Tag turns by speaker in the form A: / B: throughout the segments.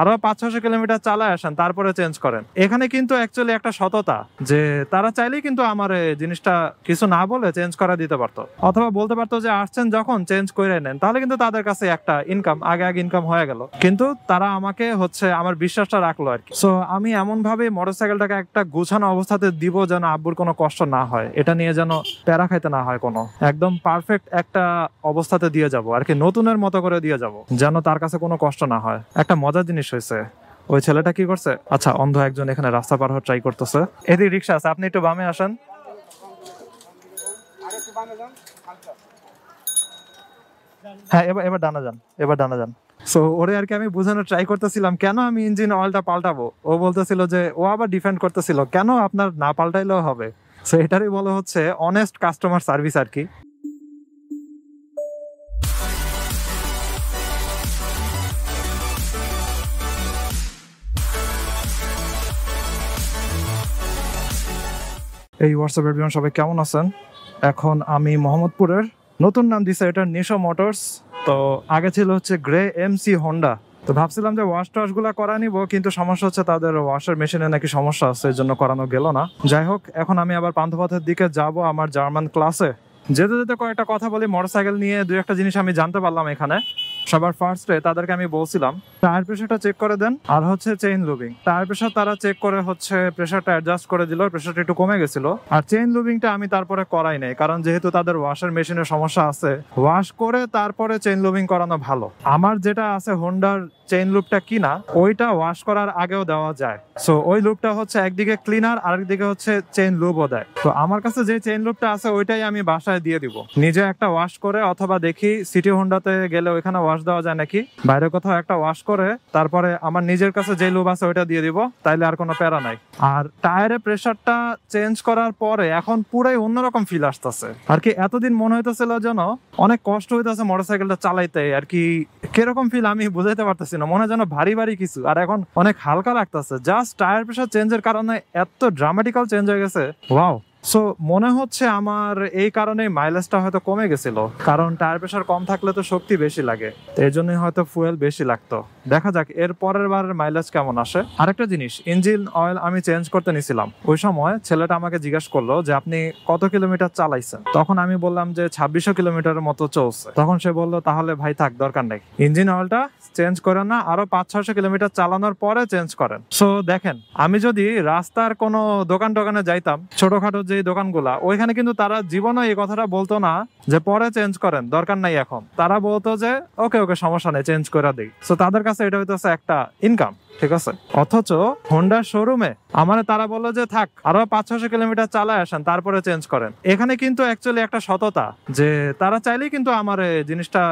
A: আরো পাঁচ ছশো কিলোমিটার চালায় আসেন তারপরে চেঞ্জ করেন এখানে কিন্তু অ্যাকচুয়ালি একটা সততা যে তারা চাইলেই কিন্তু আমার জিনিসটা কিছু না বলে চেঞ্জ করা দিতে পারতো অথবা বলতে পারতো যে আসছেন যখন চেঞ্জ করে নেন তাহলে কিন্তু তাদের কাছে একটা ইনকাম আগে আগে ইনকাম হয়ে গেল কিন্তু তারা আমাকে হচ্ছে আমার বিশ্বাসটা রাখলো আর কি সো আমি এমন ভাবে মোটরসাইকেলটাকে একটা গুছানো অবস্থাতে দিব যেন আব্বুর কোনো কষ্ট না হয় এটা নিয়ে যেন প্যারা খাইতে না হয় কোনো একদম পারফেক্ট একটা অবস্থাতে দিয়ে যাব আর কি নতুনের মতো করে দিয়ে যাব যেন তার কাছে কোনো কষ্ট না হয় একটা মজার জিনিস জিনিস হয়েছে ওই ছেলেটা কি করছে আচ্ছা অন্ধ একজন এখানে রাস্তা পার হওয়ার ট্রাই করতেছে এদিক রিক্সা আছে আপনি একটু বামে আসেন হ্যাঁ এবার এবার ডানা যান এবার ডানা যান সো ওরে আর কি আমি বোঝানোর ট্রাই করতেছিলাম কেন আমি ইঞ্জিন অয়েলটা পাল্টাবো ও বলতেছিল যে ও আবার ডিফেন্ড করতেছিল কেন আপনার না পাল্টাইলেও হবে সো এটারই বলা হচ্ছে অনেস্ট কাস্টমার সার্ভিস আর কি এই হোয়াটসঅ্যাপ বিমান সবাই কেমন আছেন এখন আমি মোহাম্মদপুরের নতুন নাম দিছে এটা নিশো মোটরস তো আগে ছিল হচ্ছে গ্রে এমসি হন্ডা তো ভাবছিলাম যে ওয়াশ গুলা করা নিব কিন্তু সমস্যা হচ্ছে তাদের ওয়াশার মেশিনে নাকি সমস্যা আছে এর জন্য করানো গেল না যাই হোক এখন আমি আবার পান্থপথের দিকে যাব আমার জার্মান ক্লাসে যেতে যেতে কয়েকটা কথা বলি মোটরসাইকেল নিয়ে দু একটা জিনিস আমি জানতে পারলাম এখানে সবার ফার্স্টে তাদেরকে আমি বলছিলাম টায়ার প্রেশারটা চেক করে দেন আর হচ্ছে চেইন লুবিং টায়ার প্রেশার তারা চেক করে হচ্ছে প্রেশারটা অ্যাডজাস্ট করে দিল প্রেশারটা একটু কমে গেছিল আর চেইন লুবিংটা আমি তারপরে করাই নাই কারণ যেহেতু তাদের ওয়াশার মেশিনের সমস্যা আছে ওয়াশ করে তারপরে চেইন লুবিং করানো ভালো আমার যেটা আছে হোন্ডার চেইন লুপটা কিনা ওইটা ওয়াশ করার আগেও দেওয়া যায় সো ওই লুপটা হচ্ছে একদিকে ক্লিনার আরেকদিকে হচ্ছে চেইন লুপও দেয় তো আমার কাছে যে চেইন লুপটা আছে ওইটাই আমি বাসায় দিয়ে দিব নিজে একটা ওয়াশ করে অথবা দেখি সিটি হোন্ডাতে গেলে ওইখানে ওয়াশ দেওয়া যায় নাকি বাইরে কোথাও একটা ওয়াশ করে তারপরে আমার নিজের কাছে যে লুব আছে ওইটা দিয়ে দিব তাইলে আর কোনো প্যারা নাই আর টায়ারে প্রেশারটা চেঞ্জ করার পরে এখন পুরাই অন্যরকম ফিল আসতেছে আর কি এতদিন মনে হইতেছিল যেন অনেক কষ্ট হইতেছে মোটরসাইকেলটা চালাইতে আর কি কিরকম ফিল আমি বুঝাইতে পারতেছি না মনে হয় যেন ভারী ভারী কিছু আর এখন অনেক হালকা লাগতেছে জাস্ট টায়ার প্রেশার চেঞ্জের কারণে এত ড্রামাটিক্যাল চেঞ্জ হয়ে গেছে ওয়াও সো মনে হচ্ছে আমার এই কারণে মাইলেজটা হয়তো কমে গেছিল কারণ টায়ার প্রেশার কম থাকলে তো শক্তি বেশি লাগে এর জন্যই হয়তো ফুয়েল বেশি লাগতো দেখা যাক এর পরের বারের মাইলেজ কেমন আসে আরেকটা জিনিস ইঞ্জিন অয়েল আমি চেঞ্জ করতে নিছিলাম ওই সময় ছেলেটা আমাকে জিজ্ঞেস করলো যে আপনি কত কিলোমিটার চালাইছেন তখন আমি বললাম যে ছাব্বিশশো কিলোমিটারের মতো চলছে তখন সে বললো তাহলে ভাই থাক দরকার নেই ইঞ্জিন অয়েলটা চেঞ্জ করেন না আরো পাঁচ ছয়শো কিলোমিটার চালানোর পরে চেঞ্জ করেন সো দেখেন আমি যদি রাস্তার কোনো দোকান টোকানে যাইতাম ছোটখাটো যে দোকানগুলা ওইখানে কিন্তু তারা জীবনে এই কথাটা বলতো না যে পরে চেঞ্জ করেন দরকার নাই এখন তারা বলতো যে ওকে ওকে সমস্যা নেই চেঞ্জ করে দিই সো তাদের কাছে এটা হইতেছে একটা ইনকাম ঠিক আছে অথচ হোন্ডা শোরুমে আমার তারা বললো যে থাক আরো পাঁচ ছশো কিলোমিটার চালায় আসেন তারপরে চেঞ্জ করেন এখানে কিন্তু অ্যাকচুয়ালি একটা সততা যে তারা চাইলেই কিন্তু আমার জিনিসটা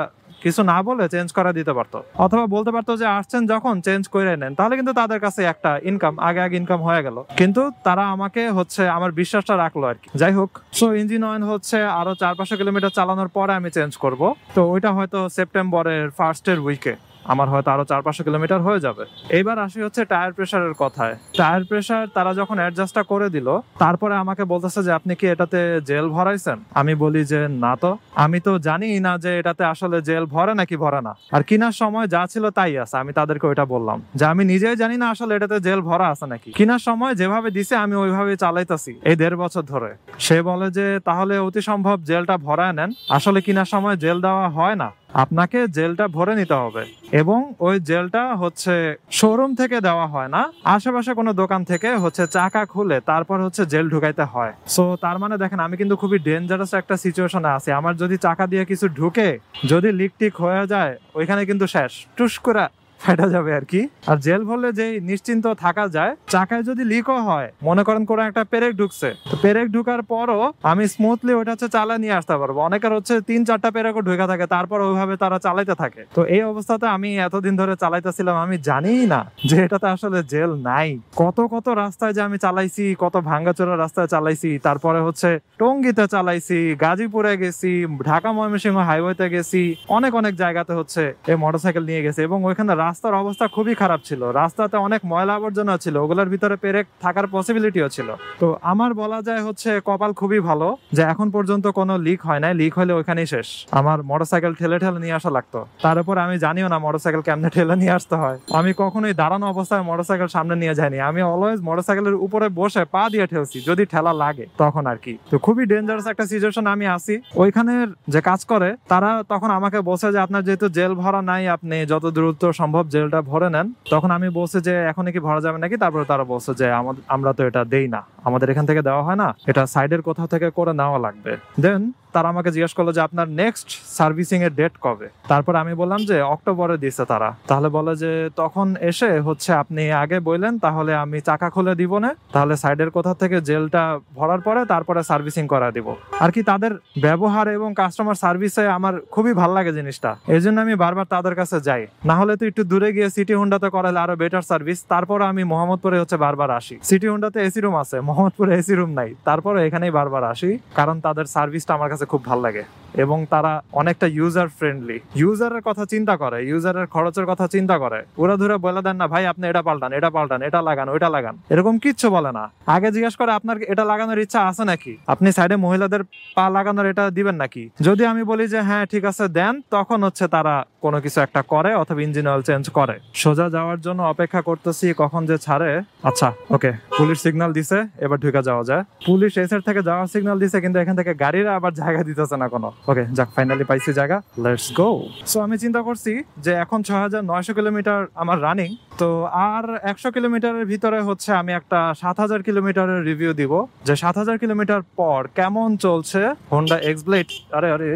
A: কিছু না বলে চেঞ্জ করা দিতে পারতো অথবা বলতে পারতো যে আসছেন যখন চেঞ্জ করে নেন তাহলে কিন্তু তাদের কাছে একটা ইনকাম আগে আগে ইনকাম হয়ে গেল কিন্তু তারা আমাকে হচ্ছে আমার বিশ্বাসটা রাখলো আর কি যাই হোক সো ইঞ্জিন অয়েল হচ্ছে আরো চার পাঁচশো কিলোমিটার চালানোর পরে আমি চেঞ্জ করব তো ওইটা হয়তো সেপ্টেম্বরের ফার্স্টের উইকে আমার হয়তো আরো চার পাঁচশো কিলোমিটার হয়ে যাবে এইবার আসি হচ্ছে টায়ার প্রেশারের কথায় টায়ার প্রেশার তারা যখন অ্যাডজাস্টটা করে দিল তারপরে আমাকে বলতেছে যে আপনি কি এটাতে জেল ভরাইছেন আমি বলি যে না তো আমি তো জানি না যে এটাতে আসলে জেল ভরে নাকি ভরে না আর কিনার সময় যা ছিল তাই আছে আমি তাদেরকে ওইটা বললাম যে আমি নিজেই জানি না আসলে এটাতে জেল ভরা আছে নাকি কিনার সময় যেভাবে দিছে আমি ওইভাবে চালাইতেছি এই দেড় বছর ধরে সে বলে যে তাহলে অতি সম্ভব জেলটা ভরায় নেন আসলে কিনার সময় জেল দেওয়া হয় না আপনাকে জেলটা ভরে নিতে হবে এবং ওই জেলটা হচ্ছে শোরুম থেকে দেওয়া হয় না আশেপাশে কোনো দোকান থেকে হচ্ছে চাকা খুলে তারপর হচ্ছে জেল ঢুকাইতে হয় সো তার মানে দেখেন আমি কিন্তু খুবই ডেঞ্জারাস একটা সিচুয়েশনে আছি আমার যদি চাকা দিয়ে কিছু ঢুকে যদি লিক টিক হয়ে যায় ওইখানে কিন্তু শেষ টুস করা ফেটা যাবে আর কি আর জেল ভরলে যে নিশ্চিন্ত থাকা যায় চাকায় যদি লিকও হয় মনে করেন কোনো একটা পেরেক ঢুকছে তো পেরেক ঢুকার পরও আমি স্মুথলি ওটা হচ্ছে চালা নিয়ে আসতে পারবো অনেকের হচ্ছে তিন চারটা পেরেকও ঢুকে থাকে তারপর ওইভাবে তারা চালাইতে থাকে তো এই অবস্থাতে আমি এতদিন ধরে চালাইতেছিলাম আমি জানি না যে এটাতে আসলে জেল নাই কত কত রাস্তায় যে আমি চালাইছি কত ভাঙ্গাচোরা রাস্তায় চালাইছি তারপরে হচ্ছে টঙ্গিতে চালাইছি গাজীপুরে গেছি ঢাকা ময়মনসিংহ হাইওয়েতে গেছি অনেক অনেক জায়গাতে হচ্ছে এই মোটরসাইকেল নিয়ে গেছে এবং ওইখানে রাস্তার অবস্থা খুবই খারাপ ছিল রাস্তাতে অনেক ময়লা আবর্জনা ছিল ওগুলোর ভিতরে পেরেক থাকার পসিবিলিটিও ছিল তো আমার বলা যায় হচ্ছে কপাল খুবই ভালো যে এখন পর্যন্ত কোনো লিক হয় নাই লিক হলে ওইখানেই শেষ আমার মোটরসাইকেল ঠেলে ঠেলে নিয়ে আসা লাগতো তার উপর আমি জানিও না মোটরসাইকেল কেমনে ঠেলে নিয়ে আসতে হয় আমি কখনোই দাঁড়ানো অবস্থায় মোটরসাইকেল সামনে নিয়ে যাইনি আমি অলওয়েজ মোটরসাইকেলের উপরে বসে পা দিয়ে ঠেলছি যদি ঠেলা লাগে তখন আর কি তো খুবই ডেঞ্জারাস একটা সিচুয়েশন আমি আসি ওইখানের যে কাজ করে তারা তখন আমাকে বসে যে আপনার যেহেতু জেল ভরা নাই আপনি যত দ্রুত সম্ভব সম্ভব জেলটা ভরে নেন তখন আমি বলছি যে এখন কি ভরা যাবে নাকি তারপরে তারা বলছে যে আমরা তো এটা দেই না আমাদের এখান থেকে দেওয়া হয় না এটা সাইডের কোথাও থেকে করে নেওয়া লাগবে দেন তারা আমাকে জিজ্ঞেস করলো যে আপনার নেক্সট সার্ভিসিং এর ডেট কবে তারপর আমি বললাম যে অক্টোবরে দিছে তারা তাহলে বলে যে তখন এসে হচ্ছে আপনি আগে বললেন তাহলে আমি চাকা খুলে দিব না তাহলে সাইডের কোথা থেকে জেলটা ভরার পরে তারপরে সার্ভিসিং করা দিব আর কি তাদের ব্যবহার এবং কাস্টমার সার্ভিসে আমার খুবই ভালো লাগে জিনিসটা এই জন্য আমি বারবার তাদের কাছে যাই না হলে তো একটু দূরে গিয়ে সিটি হুন্ডাতে করালে আরো বেটার সার্ভিস তারপর আমি মোহাম্মদপুরে হচ্ছে বারবার আসি সিটি হুন্ডাতে এসি রুম আছে মোহাম্মদপুরে এসি রুম নাই তারপরে এখানেই বারবার আসি কারণ তাদের সার্ভিসটা আমার কাছে কাছে খুব ভাল লাগে এবং তারা অনেকটা ইউজার ফ্রেন্ডলি ইউজারের কথা চিন্তা করে ইউজারের খরচের কথা চিন্তা করে ওরা ধরে বলে দেন না ভাই আপনি এটা পাল্টান এটা পাল্টান এটা লাগান ওইটা লাগান এরকম কিচ্ছু বলে না আগে জিজ্ঞেস করে আপনার এটা লাগানোর ইচ্ছা আছে নাকি আপনি সাইডে মহিলাদের পা লাগানোর এটা দিবেন নাকি যদি আমি বলি যে হ্যাঁ ঠিক আছে দেন তখন হচ্ছে তারা কোনো কিছু একটা করে অথবা ইঞ্জিন অয়েল চেঞ্জ করে সোজা যাওয়ার জন্য অপেক্ষা করতেছি কখন যে ছাড়ে আচ্ছা ওকে পুলিশ সিগনাল দিছে এবার ঢুকে যাওয়া যায় পুলিশ এসের থেকে যাওয়ার সিগনাল দিছে কিন্তু এখান থেকে গাড়িরা আবার জায়গা দিতেছে না কোনো ওকে যাক ফাইনালি পাইছি জায়গা লেটস গো সো আমি চিন্তা করছি যে এখন ছ হাজার নয়শো কিলোমিটার আমার রানিং তো আর একশো কিলোমিটারের ভিতরে হচ্ছে আমি একটা সাত হাজার কিলোমিটারের রিভিউ দিব যে সাত হাজার কিলোমিটার পর কেমন চলছে হন্ডা এক্স ব্লেড আরে আরে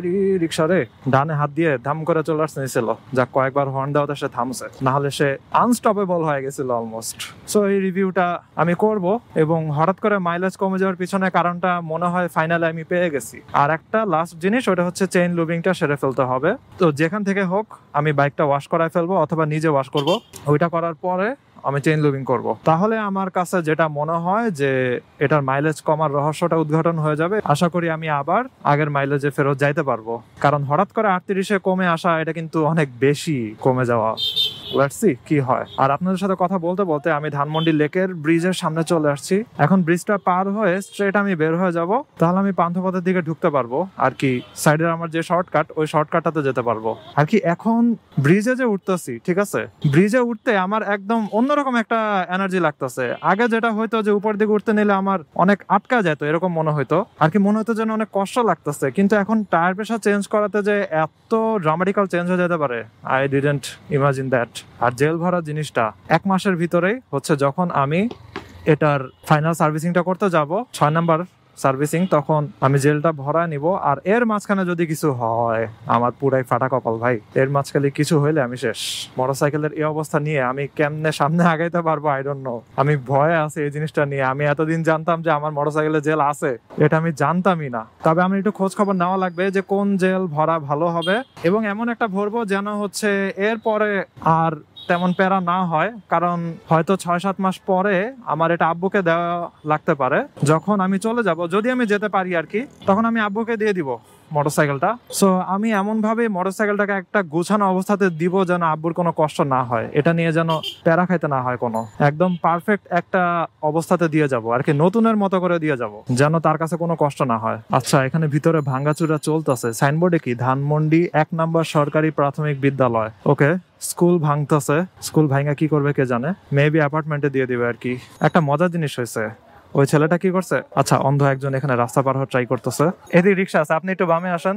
A: রিক্সা রে ডানে হাত দিয়ে ধাম করে চলে আসছিল যা কয়েকবার হন্ডা ওদের সে থামছে নাহলে সে আনস্টপেবল হয়ে গেছিল অলমোস্ট সো এই রিভিউটা আমি করব এবং হঠাৎ করে মাইলেজ কমে যাওয়ার পিছনে কারণটা মনে হয় ফাইনালে আমি পেয়ে গেছি আর এক একটা লাস্ট জিনিস ওটা হচ্ছে চেইন লুবিংটা সেরে ফেলতে হবে তো যেখান থেকে হোক আমি বাইকটা ওয়াশ করাই ফেলবো অথবা নিজে ওয়াশ করব ওইটা করার পরে আমি চেইন লুবিং করব তাহলে আমার কাছে যেটা মনে হয় যে এটার মাইলেজ কমার রহস্যটা উদ্ঘাটন হয়ে যাবে আশা করি আমি আবার আগের মাইলেজে ফেরত যাইতে পারবো কারণ হঠাৎ করে আটত্রিশে কমে আসা এটা কিন্তু অনেক বেশি কমে যাওয়া লেটস সি কি হয় আর আপনাদের সাথে কথা বলতে বলতে আমি ধানমন্ডি লেকের ব্রিজের সামনে চলে আসছি এখন ব্রিজটা পার হয়ে স্ট্রেট আমি বের হয়ে যাব তাহলে আমি পান্থপথের দিকে ঢুকতে পারবো আর কি সাইডের আমার যে শর্টকাট ওই শর্টকাটটাতে যেতে পারবো আর কি এখন ব্রিজে যে উঠতেছি ঠিক আছে ব্রিজে উঠতে আমার একদম অন্যরকম একটা এনার্জি লাগতেছে আগে যেটা হয়তো যে উপর দিকে উঠতে নিলে আমার অনেক আটকা যেত এরকম মনে হইতো আর কি মনে হতো যেন অনেক কষ্ট লাগতেছে কিন্তু এখন টায়ার প্রেশার চেঞ্জ করাতে যে এত ড্রামাটিক্যাল চেঞ্জ হয়ে যেতে পারে আই ডিডেন্ট ইমাজিন দ্যাট আর জেল ভাড়া জিনিসটা এক মাসের ভিতরেই হচ্ছে যখন আমি এটার ফাইনাল সার্ভিসিংটা করতে যাব ছয় নাম্বার সার্ভিসিং তখন আমি জেলটা ভরা নিব আর এর মাঝখানে যদি কিছু হয় আমার পুরাই ফাটা কপাল ভাই এর মাঝখানে কিছু হইলে আমি শেষ মোটরসাইকেলের এই অবস্থা নিয়ে আমি কেমনে সামনে আগাইতে পারবো আই ডোন্ট নো আমি ভয়ে আছে এই জিনিসটা নিয়ে আমি এতদিন জানতাম যে আমার মোটরসাইকেলে জেল আছে এটা আমি জানতামই না তবে আমি একটু খোঁজ খবর নেওয়া লাগবে যে কোন জেল ভরা ভালো হবে এবং এমন একটা ভরবো যেন হচ্ছে এরপরে আর তেমন প্যারা না হয় কারণ হয়তো ছয় সাত মাস পরে আমার এটা আব্বুকে দেওয়া লাগতে পারে যখন আমি চলে যাব যদি আমি যেতে পারি আর কি তখন আমি আব্বুকে দিয়ে দিব মোটরসাইকেলটা সো আমি এমনভাবে মোটরসাইকেলটাকে একটা গোছানো অবস্থাতে দিব যেন আব্বুর কোনো কষ্ট না হয় এটা নিয়ে যেন প্যারা খাইতে না হয় কোনো একদম পারফেক্ট একটা অবস্থাতে দিয়ে যাব আর কি নতুনের মতো করে দিয়ে যাব যেন তার কাছে কোনো কষ্ট না হয় আচ্ছা এখানে ভিতরে ভাঙ্গাচুরা চলতেছে সাইনবোর্ডে কি ধানমন্ডি এক নম্বর সরকারি প্রাথমিক বিদ্যালয় ওকে স্কুল ভাঙতেছে স্কুল ভাঙা কি করবে কে জানে মেবি অ্যাপার্টমেন্টে দিয়ে দিবে আর কি একটা মজার জিনিস হয়েছে ওই ছেলেটা কি করছে আচ্ছা অন্ধ একজন এখানে রাস্তা পার হওয়ার ট্রাই করতেছে এদিকে রিক্সা আছে আপনি একটু বামে আসেন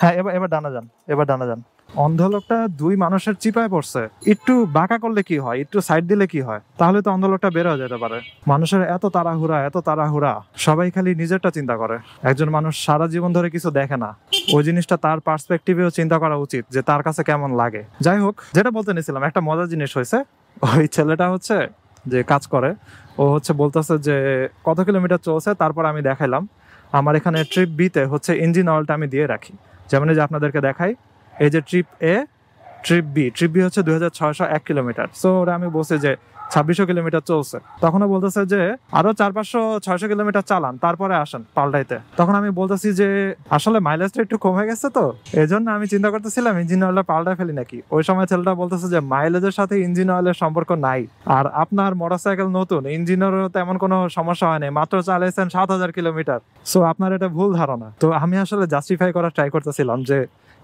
A: হ্যাঁ এবার এবার ডানা যান এবার ডানা যান অন্ধ লোকটা দুই মানুষের চিপায় পড়ছে একটু বাঁকা করলে কি হয় একটু সাইড দিলে কি হয় তাহলে তো অন্ধ লোকটা বের হয়ে যেতে পারে মানুষের এত তাড়াহুড়া এত তাড়াহুড়া সবাই খালি নিজেরটা চিন্তা করে একজন মানুষ সারা জীবন ধরে কিছু দেখে না ওই জিনিসটা তার পার্সপেক্টিভেও চিন্তা করা উচিত যে তার কাছে কেমন লাগে যাই হোক যেটা বলতে নিয়েছিলাম একটা মজার জিনিস হয়েছে ওই ছেলেটা হচ্ছে যে কাজ করে ও হচ্ছে বলতেছে যে কত কিলোমিটার চলছে তারপর আমি দেখাইলাম আমার এখানে ট্রিপ বিতে হচ্ছে ইঞ্জিন অয়েলটা আমি দিয়ে রাখি যেমন যে আপনাদেরকে দেখাই এই যে trip A trip B trip B হচ্ছে দুই হাজার ছয়শো এক কিলোমিটার সো ওরা আমি বসে যে ছাব্বিশশো কিলোমিটার চলছে তখনও বলতেছে যে আরো চার পাঁচশো ছয়শো কিলোমিটার চালান তারপরে আসেন পাল্টাইতে তখন আমি বলতেছি যে আসলে মাইলেজটা একটু কমে গেছে তো এই জন্য আমি চিন্তা করতেছিলাম ইঞ্জিন অয়েলটা পাল্টা ফেলি নাকি ওই সময় ছেলেটা বলতেছে যে মাইলেজের সাথে ইঞ্জিন অয়েলের সম্পর্ক নাই আর আপনার মোটরসাইকেল নতুন ইঞ্জিনেরও তেমন কোনো সমস্যা হয়নি মাত্র চালিয়েছেন সাত হাজার কিলোমিটার সো আপনার এটা ভুল ধারণা তো আমি আসলে জাস্টিফাই করার ট্রাই করতেছিলাম যে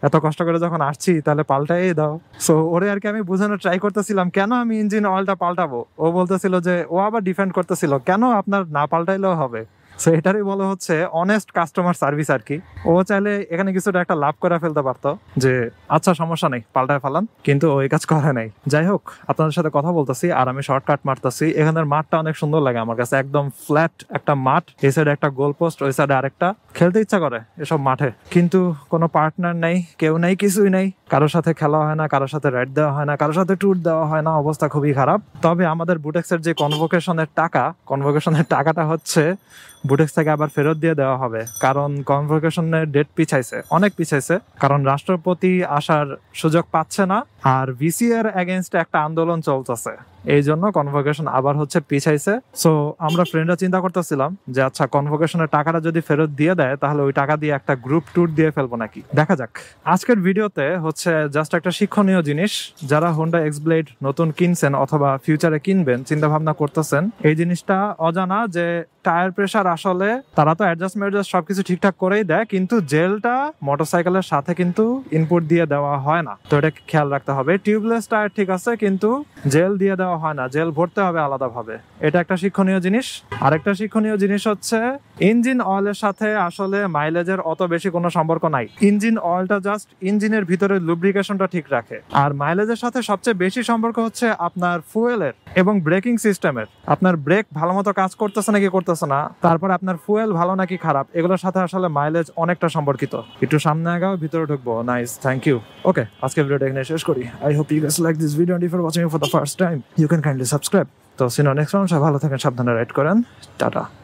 A: এত কষ্ট করে যখন আসছি তাহলে পাল্টাই দাও সো ওরে আর কি আমি বোঝানোর ট্রাই করতেছিলাম কেন আমি ইঞ্জিন অয়েলটা পাল্টাবো ও বলতেছিল যে ও আবার ডিফেন্ড করতেছিল কেন আপনার না পাল্টাইলেও হবে সো এটারই বলা হচ্ছে অনেস্ট কাস্টমার সার্ভিস আর কি ও চাইলে এখানে কিছুটা একটা লাভ করে ফেলতে পারতো যে আচ্ছা সমস্যা নেই পাল্টায় ফেলান কিন্তু ওই কাজ করে নাই যাই হোক আপনাদের সাথে কথা বলতেছি আর আমি শর্টকাট মারতেছি এখানের মাঠটা অনেক সুন্দর লাগে আমার কাছে একদম ফ্ল্যাট একটা মাঠ এই সাইডে একটা গোল পোস্ট ওই সাইডে আরেকটা খেলতে ইচ্ছা করে এসব মাঠে কিন্তু কোনো পার্টনার নেই কেউ নেই কিছুই নেই কারোর সাথে খেলা হয় না কারোর সাথে রাইড দেওয়া হয় না কারোর সাথে ট্যুর দেওয়া হয় না অবস্থা খুবই খারাপ তবে আমাদের বুটেক্সের যে কনভোকেশনের টাকা কনভোকেশনের টাকাটা হচ্ছে বুটেক্স থেকে আবার ফেরত দিয়ে দেওয়া হবে কারণ কনভোকেশনের ডেট পিছাইছে অনেক পিছাইছে কারণ রাষ্ট্রপতি আসার সুযোগ পাচ্ছে না আর ভিসি এগেনস্টে একটা আন্দোলন চলতেছে এই জন্য কনভোকেশন আবার হচ্ছে পিছাইছে সো আমরা ফ্রেন্ডরা চিন্তা করতেছিলাম যে আচ্ছা কনভোকেশনের টাকাটা যদি ফেরত দিয়ে দেয় তাহলে ওই টাকা দিয়ে একটা গ্রুপ ট্যুর দিয়ে ফেলবো নাকি দেখা যাক আজকের ভিডিওতে হচ্ছে জাস্ট একটা শিক্ষণীয় জিনিস যারা হোন্ডা এক্সব্লেড নতুন কিনছেন অথবা ফিউচারে কিনবেন চিন্তা ভাবনা করতেছেন এই জিনিসটা অজানা যে টায়ার প্রেশার আসলে তারা তো অ্যাডজাস্টমেন্ট ম্যাডজাস্ট সবকিছু ঠিকঠাক করেই দেয় কিন্তু জেলটা মোটরসাইকেলের সাথে কিন্তু ইনপুট দিয়ে দেওয়া হয় না তো এটা খেয়াল রাখতে হবে টিউবলেস টায়ার ঠিক আছে কিন্তু জেল দিয়ে দেওয়া দেওয়া হয় না জেল ভরতে হবে আলাদাভাবে এটা একটা শিক্ষণীয় জিনিস আরেকটা শিক্ষণীয় জিনিস হচ্ছে ইঞ্জিন অয়েলের সাথে আসলে মাইলেজের অত বেশি কোনো সম্পর্ক নাই ইঞ্জিন অয়েলটা জাস্ট ইঞ্জিনের ভিতরে লুব্রিকেশনটা ঠিক রাখে আর মাইলেজের সাথে সবচেয়ে বেশি সম্পর্ক হচ্ছে আপনার ফুয়েলের এবং ব্রেকিং সিস্টেমের আপনার ব্রেক ভালো মতো কাজ করতেছে নাকি করতেছে না তারপর আপনার ফুয়েল ভালো নাকি খারাপ এগুলোর সাথে আসলে মাইলেজ অনেকটা সম্পর্কিত একটু সামনে আগাও ভিতরে ঢুকবো নাইস থ্যাংক ইউ ওকে আজকে ভিডিওটা এখানে শেষ করি I hope you guys like this video and if you watching for the first time you can kindly subscribe to সিনো নেক্সট মানুষ ভালো থাকেন সাবধানে রাইড করেন টাটা